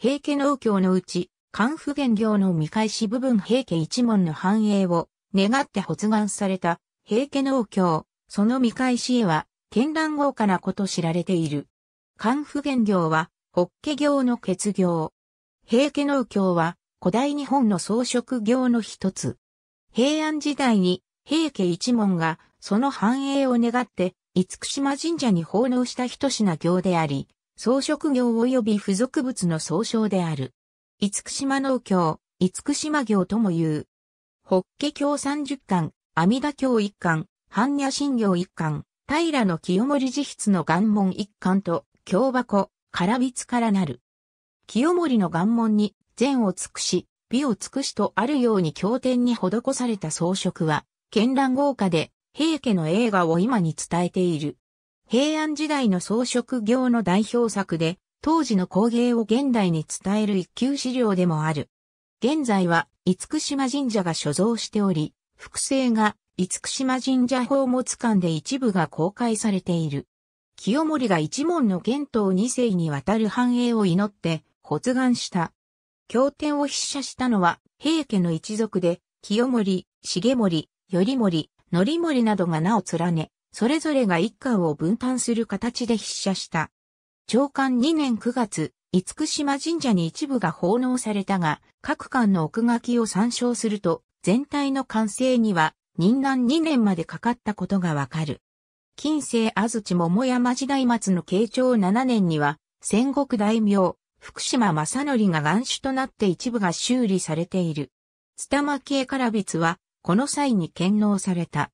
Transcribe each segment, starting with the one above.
平家農協のうち、関府原業の見返し部分平家一門の繁栄を願って発願された平家農協、その見返しへは、絢爛豪華なこと知られている。関府原業は、北家業の血業。平家農協は、古代日本の装飾業の一つ。平安時代に、平家一門が、その繁栄を願って、厳島神社に奉納した一品行であり、装飾業及び付属物の総称である。福島農協、福島業とも言う。ッケ協三十巻、阿弥陀協一巻、般若心行一巻、平の清盛自筆の願文一巻と、京箱、びつからなる。清盛の願文に、善を尽くし、美を尽くしとあるように経典に施された装飾は、絢爛豪華で、平家の映画を今に伝えている。平安時代の装飾業の代表作で、当時の工芸を現代に伝える一級資料でもある。現在は、五福島神社が所蔵しており、複製が五福島神社宝物館で一部が公開されている。清盛が一門の玄東二世にわたる繁栄を祈って発願した。経典を筆者したのは平家の一族で、清盛、重盛、頼盛、則盛などが名を連ね、それぞれが一家を分担する形で筆写した。長官2年9月、厳島神社に一部が奉納されたが、各巻の奥書きを参照すると、全体の完成には、任南2年までかかったことがわかる。近世安土桃山時代末の慶長7年には、戦国大名、福島正則が願主となって一部が修理されている。津玉系唐筆は、この際に献納された。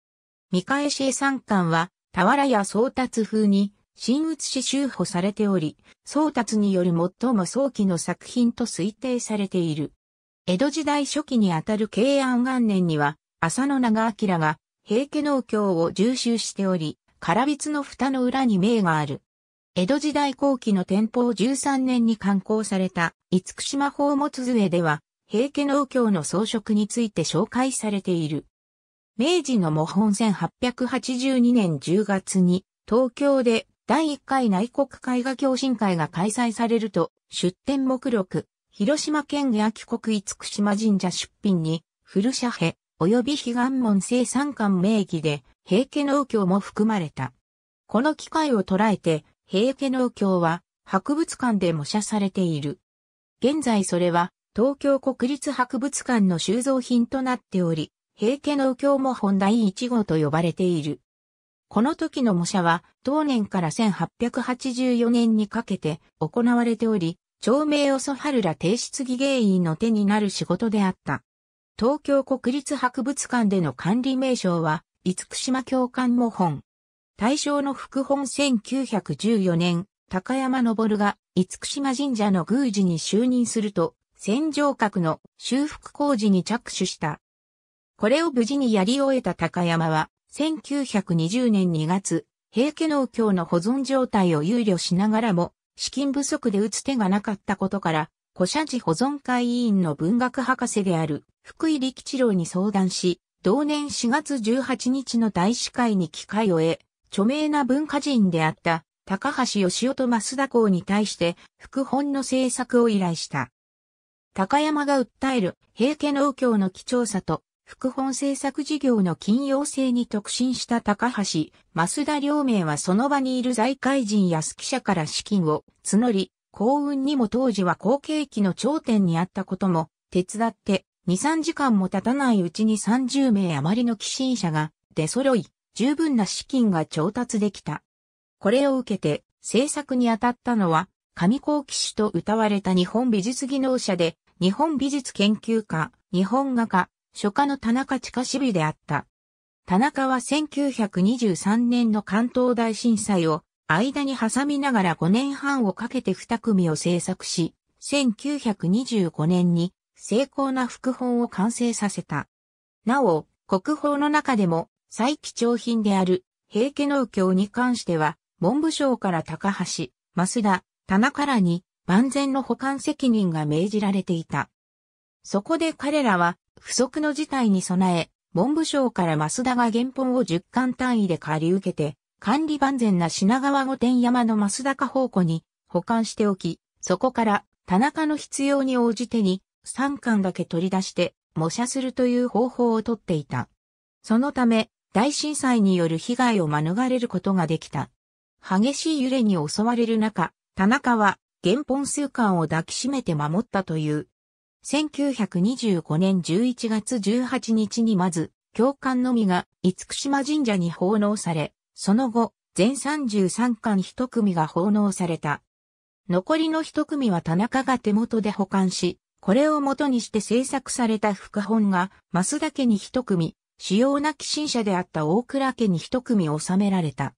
見返し絵三巻は、俵や宗達風に、新写し修補されており、宗達による最も早期の作品と推定されている。江戸時代初期にあたる慶安元年には、浅野長明が、平家農協を重修しており、唐筆の蓋の裏に銘がある。江戸時代後期の天保13年に刊行された、厳島宝物絵では、平家農協の装飾について紹介されている。明治の模本1882年10月に東京で第1回内国絵画共進会が開催されると出展目録、広島県八木国福島神社出品に、古社へ及び悲願門生産館名義で平家農協も含まれた。この機会を捉えて平家農協は博物館で模写されている。現在それは東京国立博物館の収蔵品となっており、平家の右京も本第一号と呼ばれている。この時の模写は、当年から1884年にかけて行われており、長名を祖春ら提出儀芸員の手になる仕事であった。東京国立博物館での管理名称は、五島教官模本。大正の副本1914年、高山昇が五島神社の宮司に就任すると、戦場閣の修復工事に着手したこれを無事にやり終えた高山は、1920年2月、平家農協の保存状態を憂慮しながらも、資金不足で打つ手がなかったことから、古社寺保存会委員の文学博士である福井力一郎に相談し、同年4月18日の大司会に機会を得、著名な文化人であった高橋義夫と増田公に対して副本の制作を依頼した。高山が訴える平家農協の貴重さと副本制作事業の金曜性に特進した高橋、増田両名はその場にいる財界人や記者から資金を募り、幸運にも当時は後継期の頂点にあったことも、手伝って、2、3時間も経たないうちに30名余りの寄進者が出揃い、十分な資金が調達できた。これを受けて、制作に当たったのは、上高騎士と歌われた日本美術技能者で、日本美術研究家、日本画家、初夏の田中近支部であった。田中は1923年の関東大震災を間に挟みながら5年半をかけて2組を制作し、1925年に精巧な副本を完成させた。なお、国宝の中でも最貴重品である平家農協に関しては、文部省から高橋、増田、田中らに万全の保管責任が命じられていた。そこで彼らは、不測の事態に備え、文部省から増田が原本を10巻単位で借り受けて、管理万全な品川御殿山の増家方向に保管しておき、そこから田中の必要に応じてに3巻だけ取り出して模写するという方法をとっていた。そのため大震災による被害を免れることができた。激しい揺れに襲われる中、田中は原本数巻を抱きしめて守ったという1925年11月18日にまず、教官のみが、厳島神社に奉納され、その後、全33巻一組が奉納された。残りの一組は田中が手元で保管し、これを元にして制作された副本が、増田家に一組、主要な寄進者であった大倉家に一組収められた。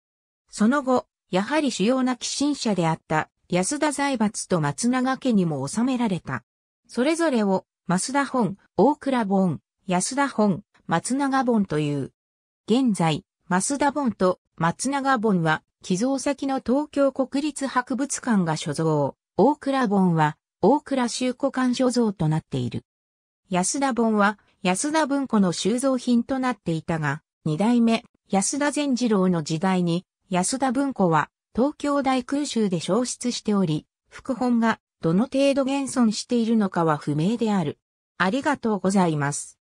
その後、やはり主要な寄進者であった安田財閥と松永家にも収められた。それぞれを、増田本、大倉本、安田本、松永本という。現在、増田本と松永本は、寄贈先の東京国立博物館が所蔵、大倉本は、大倉修古館所蔵となっている。安田本は、安田文庫の収蔵品となっていたが、二代目、安田善次郎の時代に、安田文庫は、東京大空襲で消失しており、副本がどの程度現存しているのかは不明である。ありがとうございます。